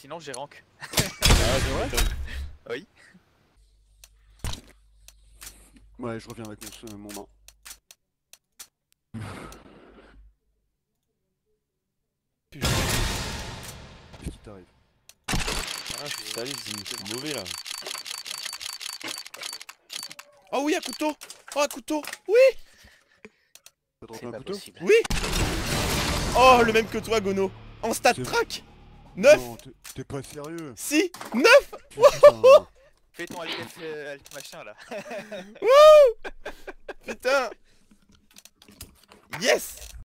sinon j'ai rank. ah, ouais, Oui. Ouais, je reviens avec mon, euh, mon main. Qu'est-ce qui t'arrive Ah, c'est mauvais là. Oh oui, un couteau Oh, un couteau Oui T'as un couteau Oui Oh, le même que toi, Gono En stat track 9 T'es pas sérieux Si 9 Fais ton alt, euh, machin là Wouh Putain Yes